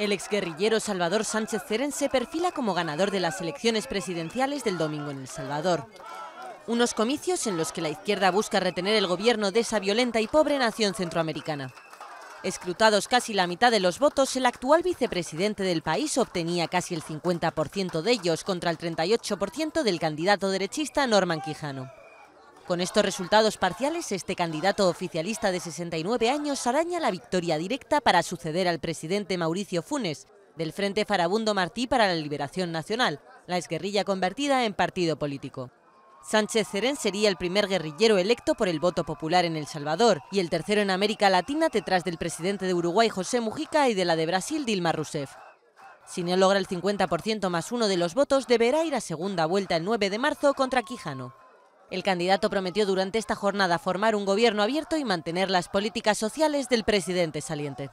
El exguerrillero Salvador Sánchez Ceren se perfila como ganador de las elecciones presidenciales del domingo en El Salvador. Unos comicios en los que la izquierda busca retener el gobierno de esa violenta y pobre nación centroamericana. Escrutados casi la mitad de los votos, el actual vicepresidente del país obtenía casi el 50% de ellos contra el 38% del candidato derechista Norman Quijano. Con estos resultados parciales, este candidato oficialista de 69 años araña la victoria directa para suceder al presidente Mauricio Funes, del Frente Farabundo Martí para la Liberación Nacional, la exguerrilla convertida en partido político. Sánchez Cerén sería el primer guerrillero electo por el voto popular en El Salvador y el tercero en América Latina detrás del presidente de Uruguay José Mujica y de la de Brasil Dilma Rousseff. Si no logra el 50% más uno de los votos, deberá ir a segunda vuelta el 9 de marzo contra Quijano. El candidato prometió durante esta jornada formar un gobierno abierto y mantener las políticas sociales del presidente saliente.